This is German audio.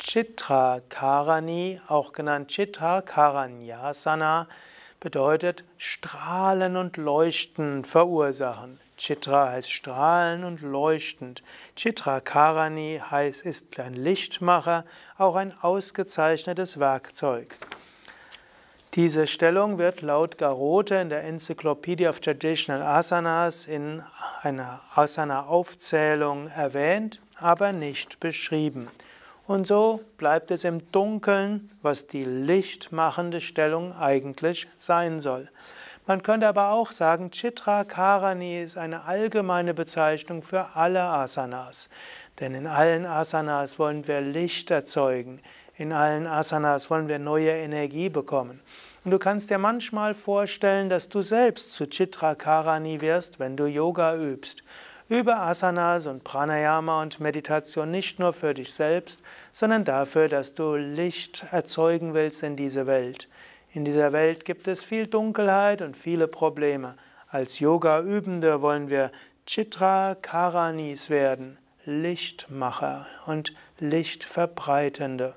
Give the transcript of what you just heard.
Chitrakarani, auch genannt Chitrakaranyasana, bedeutet strahlen und leuchten verursachen. Chitra heißt strahlen und leuchtend. Chitrakarani heißt ist ein Lichtmacher, auch ein ausgezeichnetes Werkzeug. Diese Stellung wird laut Garote in der Encyclopedia of Traditional Asanas in einer Asana-Aufzählung erwähnt, aber nicht beschrieben. Und so bleibt es im Dunkeln, was die lichtmachende Stellung eigentlich sein soll. Man könnte aber auch sagen, Chitra Karani ist eine allgemeine Bezeichnung für alle Asanas. Denn in allen Asanas wollen wir Licht erzeugen. In allen Asanas wollen wir neue Energie bekommen. Und du kannst dir manchmal vorstellen, dass du selbst zu Chitra Karani wirst, wenn du Yoga übst über Asanas und Pranayama und Meditation nicht nur für dich selbst, sondern dafür, dass du Licht erzeugen willst in diese Welt. In dieser Welt gibt es viel Dunkelheit und viele Probleme. Als Yoga-Übende wollen wir Chitra Karanis werden, Lichtmacher und Lichtverbreitende.